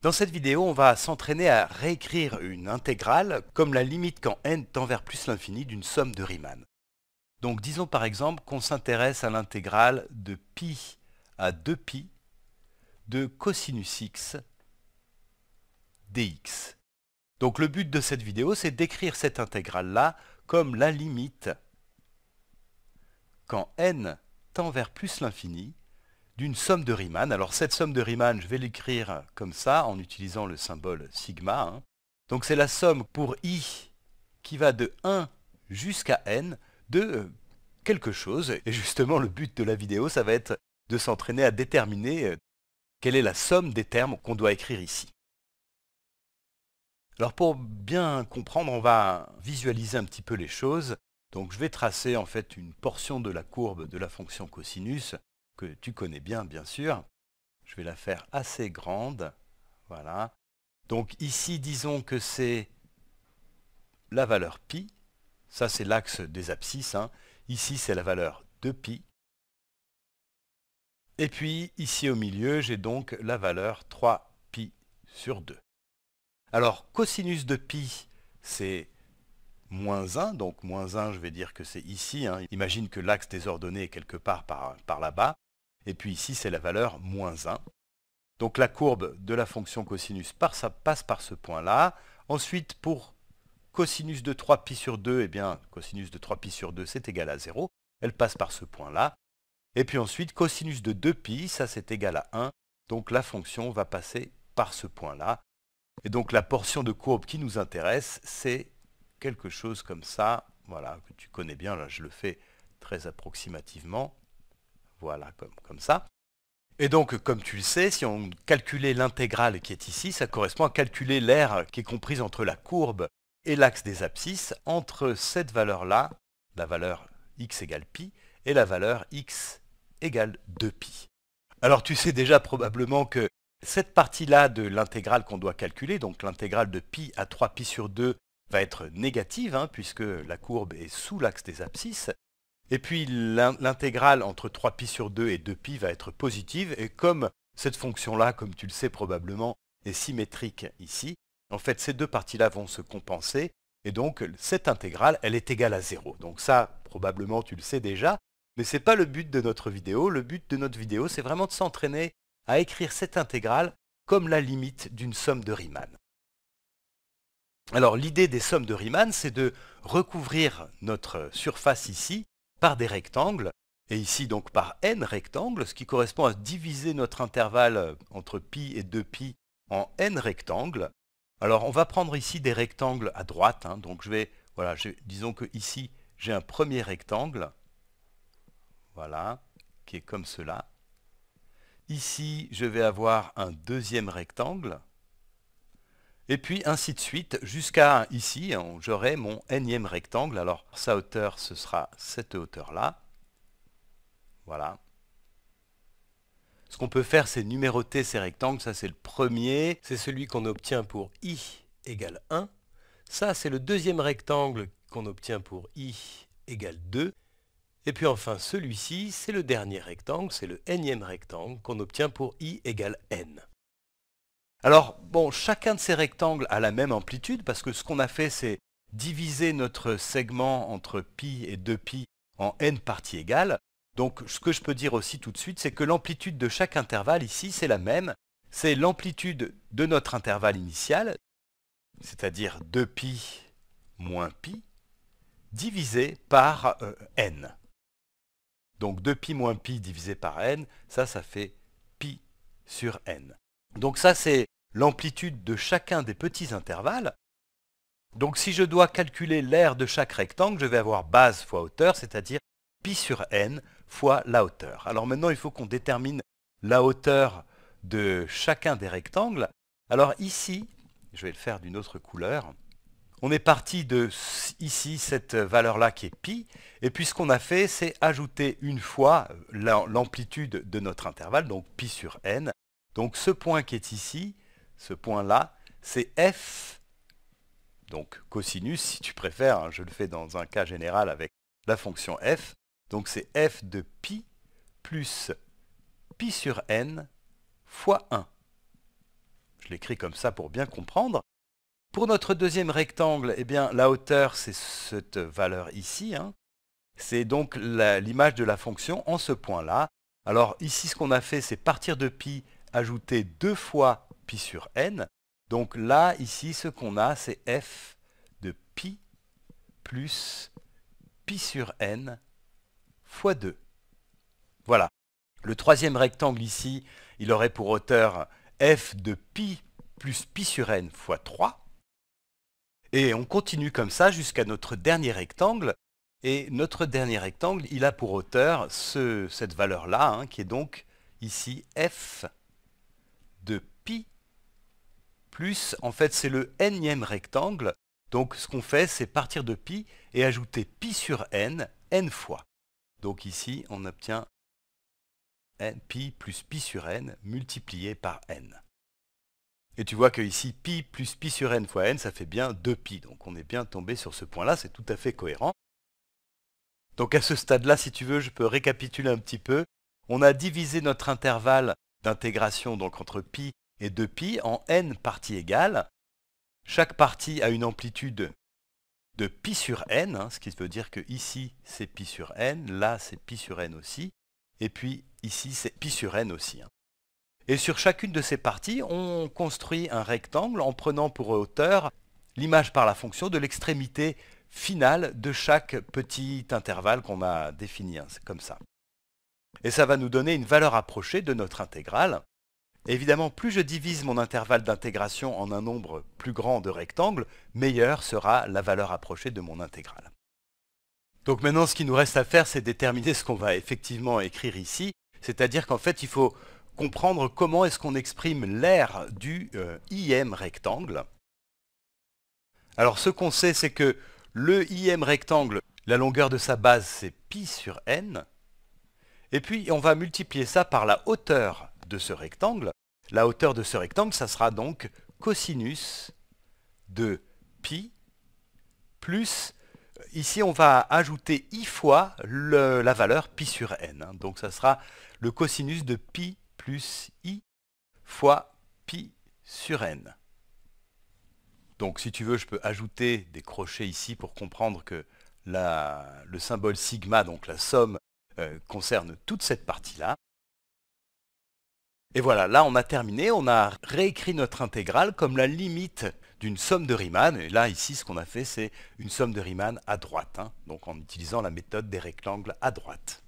Dans cette vidéo, on va s'entraîner à réécrire une intégrale comme la limite quand n tend vers plus l'infini d'une somme de Riemann. Donc disons par exemple qu'on s'intéresse à l'intégrale de pi à 2pi de cosinus x dx. Donc le but de cette vidéo, c'est d'écrire cette intégrale-là comme la limite quand n tend vers plus l'infini d'une somme de Riemann. Alors cette somme de Riemann, je vais l'écrire comme ça, en utilisant le symbole sigma. Hein. Donc c'est la somme pour i qui va de 1 jusqu'à n de euh, quelque chose. Et justement, le but de la vidéo, ça va être de s'entraîner à déterminer euh, quelle est la somme des termes qu'on doit écrire ici. Alors pour bien comprendre, on va visualiser un petit peu les choses. Donc je vais tracer en fait une portion de la courbe de la fonction cosinus que tu connais bien, bien sûr. Je vais la faire assez grande. Voilà. Donc ici, disons que c'est la valeur pi. Ça, c'est l'axe des abscisses. Hein. Ici, c'est la valeur de pi. Et puis, ici au milieu, j'ai donc la valeur 3pi sur 2. Alors, cosinus de pi, c'est moins 1. Donc, moins 1, je vais dire que c'est ici. Hein. Imagine que l'axe des ordonnées est quelque part par là-bas. Et puis ici, c'est la valeur moins 1. Donc la courbe de la fonction cosinus passe par ce point-là. Ensuite, pour cosinus de 3pi sur 2, eh bien, cosinus de 3pi sur 2, c'est égal à 0. Elle passe par ce point-là. Et puis ensuite, cosinus de 2pi, ça c'est égal à 1. Donc la fonction va passer par ce point-là. Et donc la portion de courbe qui nous intéresse, c'est quelque chose comme ça, voilà, que tu connais bien, là je le fais très approximativement. Voilà, comme, ça. Et donc, comme tu le sais, si on calculait l'intégrale qui est ici, ça correspond à calculer l'aire qui est comprise entre la courbe et l'axe des abscisses, entre cette valeur-là, la valeur x égale pi, et la valeur x égale 2pi. Alors tu sais déjà probablement que cette partie-là de l'intégrale qu'on doit calculer, donc l'intégrale de pi à 3pi sur 2, va être négative, hein, puisque la courbe est sous l'axe des abscisses, et puis l'intégrale entre 3π sur 2 et 2π va être positive, et comme cette fonction-là, comme tu le sais probablement, est symétrique ici, en fait ces deux parties-là vont se compenser, et donc cette intégrale, elle est égale à 0. Donc ça, probablement tu le sais déjà, mais ce n'est pas le but de notre vidéo. Le but de notre vidéo, c'est vraiment de s'entraîner à écrire cette intégrale comme la limite d'une somme de Riemann. Alors l'idée des sommes de Riemann, c'est de recouvrir notre surface ici par des rectangles, et ici donc par n rectangles, ce qui correspond à diviser notre intervalle euh, entre pi et 2pi en n rectangles. Alors on va prendre ici des rectangles à droite, hein, donc je vais, voilà, disons que ici j'ai un premier rectangle, voilà, qui est comme cela. Ici je vais avoir un deuxième rectangle, et puis ainsi de suite jusqu'à ici, j'aurai mon énième rectangle. Alors sa hauteur, ce sera cette hauteur-là. Voilà. Ce qu'on peut faire, c'est numéroter ces rectangles. Ça, c'est le premier. C'est celui qu'on obtient pour i égale 1. Ça, c'est le deuxième rectangle qu'on obtient pour i égale 2. Et puis enfin, celui-ci, c'est le dernier rectangle, c'est le énième rectangle qu'on obtient pour i égale n. Alors, bon, chacun de ces rectangles a la même amplitude parce que ce qu'on a fait, c'est diviser notre segment entre pi et 2pi en n parties égales. Donc, ce que je peux dire aussi tout de suite, c'est que l'amplitude de chaque intervalle ici, c'est la même. C'est l'amplitude de notre intervalle initial, c'est-à-dire 2pi moins pi, divisé par euh, n. Donc 2pi moins pi divisé par n, ça, ça fait pi sur n. Donc ça, c'est l'amplitude de chacun des petits intervalles. Donc si je dois calculer l'aire de chaque rectangle, je vais avoir base fois hauteur, c'est-à-dire pi sur n fois la hauteur. Alors maintenant, il faut qu'on détermine la hauteur de chacun des rectangles. Alors ici, je vais le faire d'une autre couleur. On est parti de ici, cette valeur-là qui est pi, et puis ce qu'on a fait, c'est ajouter une fois l'amplitude de notre intervalle, donc pi sur n, donc ce point qui est ici, ce point-là, c'est f, donc cosinus si tu préfères, hein, je le fais dans un cas général avec la fonction f, donc c'est f de pi plus pi sur n fois 1. Je l'écris comme ça pour bien comprendre. Pour notre deuxième rectangle, eh bien, la hauteur, c'est cette valeur ici. Hein. C'est donc l'image de la fonction en ce point-là. Alors ici, ce qu'on a fait, c'est partir de pi Ajouter 2 fois pi sur n. Donc là, ici, ce qu'on a, c'est f de pi plus pi sur n fois 2. Voilà. Le troisième rectangle ici, il aurait pour hauteur f de pi plus pi sur n fois 3. Et on continue comme ça jusqu'à notre dernier rectangle. Et notre dernier rectangle, il a pour hauteur cette valeur-là, hein, qui est donc ici f de pi plus, en fait c'est le nème rectangle, donc ce qu'on fait c'est partir de pi et ajouter pi sur n, n fois. Donc ici on obtient n, pi plus pi sur n multiplié par n. Et tu vois que ici pi plus pi sur n fois n ça fait bien 2pi, donc on est bien tombé sur ce point là, c'est tout à fait cohérent. Donc à ce stade là si tu veux je peux récapituler un petit peu. On a divisé notre intervalle d'intégration donc entre pi et 2pi en n parties égales. Chaque partie a une amplitude de pi sur n, hein, ce qui veut dire que ici c'est pi sur n, là c'est pi sur n aussi, et puis ici c'est pi sur n aussi. Hein. Et sur chacune de ces parties, on construit un rectangle en prenant pour hauteur l'image par la fonction de l'extrémité finale de chaque petit intervalle qu'on a défini, hein, c'est comme ça. Et ça va nous donner une valeur approchée de notre intégrale. Évidemment, plus je divise mon intervalle d'intégration en un nombre plus grand de rectangles, meilleure sera la valeur approchée de mon intégrale. Donc maintenant, ce qui nous reste à faire, c'est déterminer ce qu'on va effectivement écrire ici. C'est-à-dire qu'en fait, il faut comprendre comment est-ce qu'on exprime l'aire du euh, IM rectangle. Alors ce qu'on sait, c'est que le IM rectangle, la longueur de sa base, c'est pi sur n, et puis on va multiplier ça par la hauteur de ce rectangle. La hauteur de ce rectangle, ça sera donc cosinus de pi plus, ici on va ajouter i fois la valeur pi sur n. Hein. Donc ça sera le cosinus de pi plus i fois pi sur n. Donc si tu veux, je peux ajouter des crochets ici pour comprendre que le symbole sigma, donc la somme euh, concerne toute cette partie-là. Et voilà, là on a terminé, on a réécrit notre intégrale comme la limite d'une somme de Riemann. Et là ici ce qu'on a fait c'est une somme de Riemann à droite, hein, donc en utilisant la méthode des rectangles à droite.